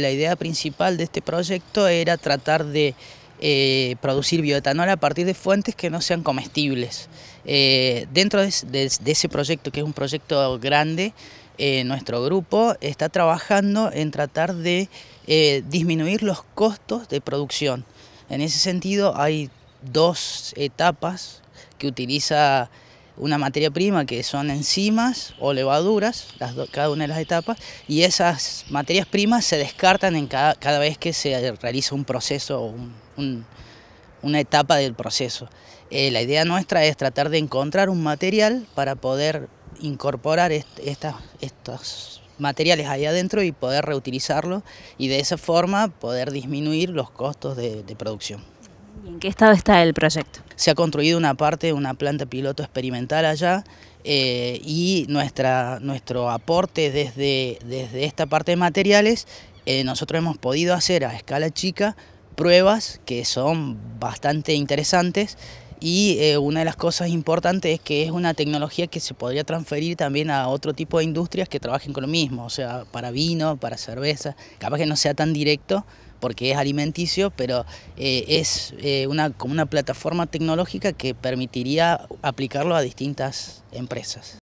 La idea principal de este proyecto era tratar de eh, producir bioetanol a partir de fuentes que no sean comestibles. Eh, dentro de, ese proyecto, que es un proyecto grande, eh, nuestro grupo está trabajando en tratar de disminuir los costos de producción. En ese sentido hay dos etapas que utiliza una materia prima que son enzimas o levaduras, cada una de las etapas, y esas materias primas se descartan en cada, vez que se realiza un proceso o una etapa del proceso. Eh, la idea nuestra es tratar de encontrar un material para poder incorporar estas estos materiales ahí adentro y poder reutilizarlo y de esa forma poder disminuir los costos de, producción. en qué estado está el proyecto? se ha construido una parte, una planta piloto experimental allá eh, y nuestra, nuestro aporte desde, desde esta parte de materiales, eh, nosotros hemos podido hacer a escala chica pruebas que son bastante interesantes y eh, una de las cosas importantes es que es una tecnología que se podría transferir también a otro tipo de industrias que trabajen con lo mismo, o sea, para vino, para cerveza, capaz que no sea tan directo, porque es alimenticio, pero eh, es eh, una, como una plataforma tecnológica que permitiría aplicarlo a distintas empresas.